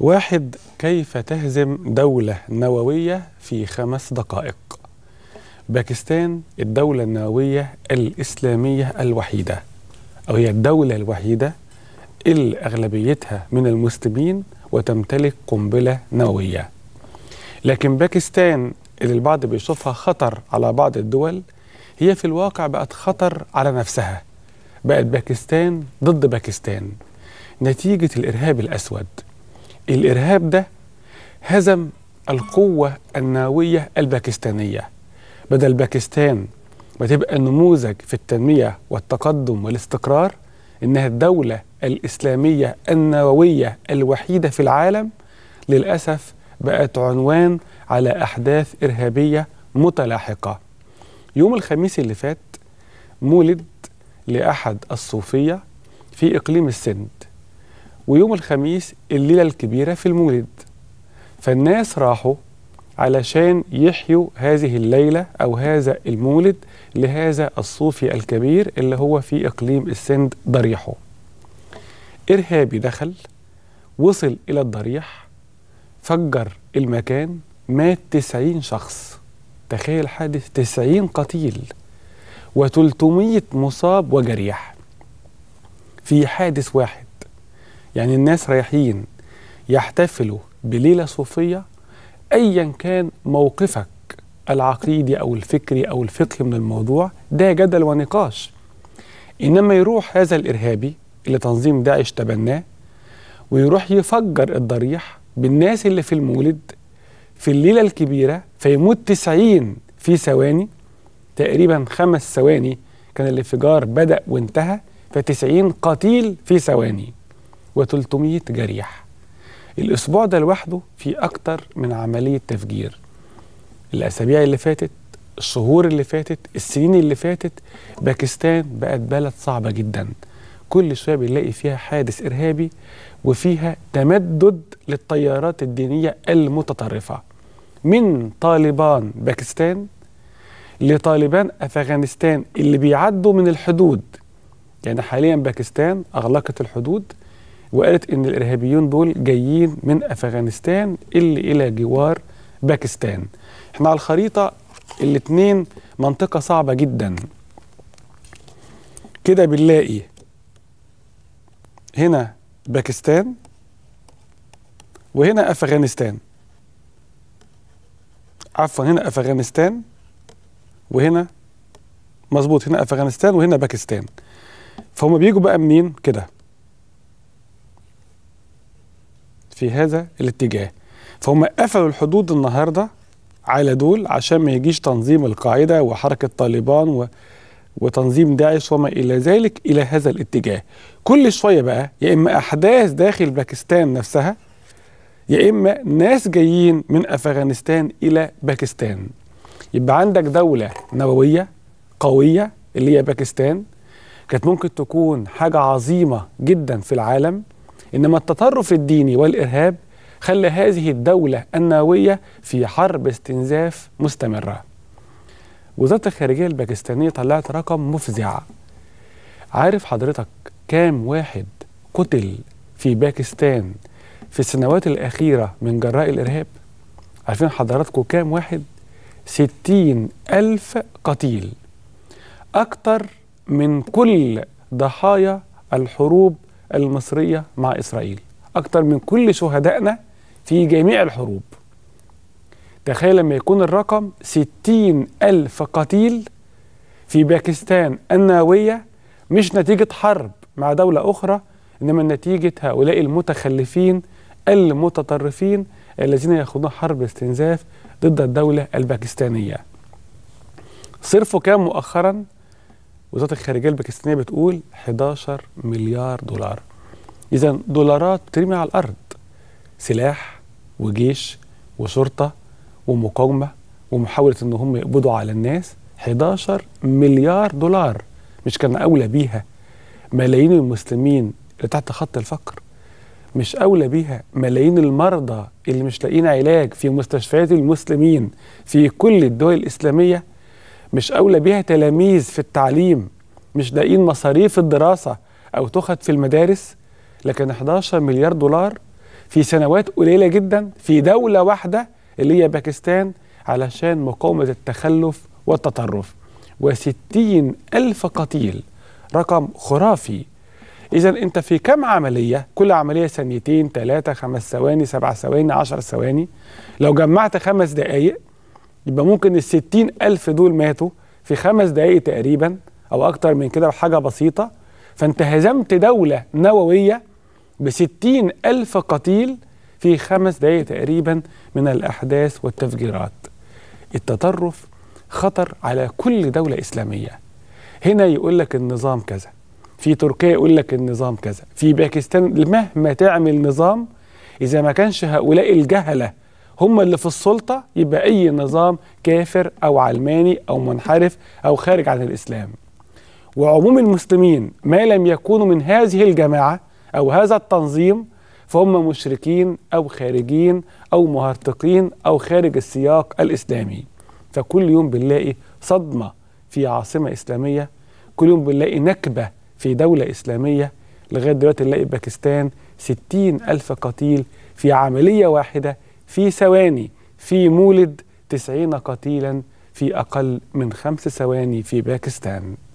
واحد كيف تهزم دولة نووية في خمس دقائق باكستان الدولة النووية الإسلامية الوحيدة أو هي الدولة الوحيدة اللي أغلبيتها من المسلمين وتمتلك قنبلة نووية لكن باكستان اللي البعض بيشوفها خطر على بعض الدول هي في الواقع بقت خطر على نفسها بقت باكستان ضد باكستان نتيجة الإرهاب الأسود الإرهاب ده هزم القوة النووية الباكستانية بدل باكستان ما تبقى نموذج في التنمية والتقدم والاستقرار إنها الدولة الإسلامية النووية الوحيدة في العالم للأسف بقت عنوان على أحداث إرهابية متلاحقة يوم الخميس اللي فات مولد لأحد الصوفية في إقليم السند ويوم الخميس الليلة الكبيرة في المولد فالناس راحوا علشان يحيوا هذه الليلة أو هذا المولد لهذا الصوفي الكبير اللي هو في إقليم السند ضريحه إرهابي دخل وصل إلى الضريح فجر المكان مات تسعين شخص تخيل حادث تسعين قتيل وتلتمية مصاب وجريح في حادث واحد يعني الناس رايحين يحتفلوا بليله صوفيه ايا كان موقفك العقيدي او الفكري او الفقهي من الموضوع ده جدل ونقاش انما يروح هذا الارهابي اللي تنظيم داعش تبناه ويروح يفجر الضريح بالناس اللي في المولد في الليله الكبيره فيموت 90 في ثواني تقريبا خمس ثواني كان الانفجار بدا وانتهى ف90 قتيل في ثواني و300 جريح الأسبوع ده لوحده في أكتر من عملية تفجير الأسابيع اللي فاتت الشهور اللي فاتت السنين اللي فاتت باكستان بقت بلد صعبة جدا كل شوية بنلاقي فيها حادث إرهابي وفيها تمدد للتيارات الدينية المتطرفة من طالبان باكستان لطالبان أفغانستان اللي بيعدوا من الحدود يعني حاليا باكستان أغلقت الحدود وقالت ان الارهابيون دول جايين من افغانستان اللي الى جوار باكستان احنا على الخريطه الاثنين منطقه صعبه جدا كده بنلاقي هنا باكستان وهنا افغانستان عفوا هنا افغانستان وهنا مظبوط هنا افغانستان وهنا باكستان فهم بيجوا بقى منين كده في هذا الاتجاه فهم قفلوا الحدود النهارده على دول عشان ما يجيش تنظيم القاعده وحركه طالبان و... وتنظيم داعش وما الى ذلك الى هذا الاتجاه كل شويه بقى يا اما احداث داخل باكستان نفسها يا اما ناس جايين من افغانستان الى باكستان يبقى عندك دوله نوويه قويه اللي هي باكستان كانت ممكن تكون حاجه عظيمه جدا في العالم إنما التطرف الديني والإرهاب خلى هذه الدولة النووية في حرب استنزاف مستمرة وزارة الخارجية الباكستانية طلعت رقم مفزع عارف حضرتك كام واحد قتل في باكستان في السنوات الأخيرة من جراء الإرهاب عارفين حضراتكم كام واحد ستين ألف قتيل أكتر من كل ضحايا الحروب المصرية مع إسرائيل أكتر من كل شهدائنا في جميع الحروب تخيل لما يكون الرقم ستين ألف قتيل في باكستان النووية مش نتيجة حرب مع دولة أخرى إنما نتيجة هؤلاء المتخلفين المتطرفين الذين يخوضون حرب استنزاف ضد الدولة الباكستانية صرفوا كان مؤخرا وزاره الخارجيه الباكستانيه بتقول 11 مليار دولار اذا دولارات بترمي على الارض سلاح وجيش وشرطه ومقاومه ومحاوله ان هم يقبضوا على الناس 11 مليار دولار مش كان اولى بيها ملايين المسلمين اللي تحت خط الفقر مش اولى بيها ملايين المرضى اللي مش لاقيين علاج في مستشفيات المسلمين في كل الدول الاسلاميه مش أولى بها تلاميذ في التعليم مش لاقيين مصاريف الدراسة أو تخد في المدارس لكن 11 مليار دولار في سنوات قليلة جدا في دولة واحدة اللي هي باكستان علشان مقاومة التخلف والتطرف وستين ألف قتيل رقم خرافي إذا أنت في كم عملية كل عملية ثانيتين ثلاثة خمس ثواني سبع ثواني عشر ثواني لو جمعت خمس دقايق يبقى ممكن ال ألف دول ماتوا في خمس دقايق تقريبا أو أكتر من كده بحاجة بسيطة فأنت هزمت دولة نووية ب ألف قتيل في خمس دقايق تقريبا من الأحداث والتفجيرات التطرف خطر على كل دولة إسلامية هنا يقول لك النظام كذا في تركيا يقول لك النظام كذا في باكستان مهما تعمل نظام إذا ما كانش هؤلاء الجهلة هم اللي في السلطة يبقى أي نظام كافر أو علماني أو منحرف أو خارج عن الإسلام وعموم المسلمين ما لم يكونوا من هذه الجماعة أو هذا التنظيم فهم مشركين أو خارجين أو مهرطقين أو خارج السياق الإسلامي فكل يوم بنلاقي صدمة في عاصمة إسلامية كل يوم بنلاقي نكبة في دولة إسلامية لغاية دلوقتي نلاقي باكستان ستين ألف قتيل في عملية واحدة في ثواني في مولد تسعين قتيلا في أقل من خمس ثواني في باكستان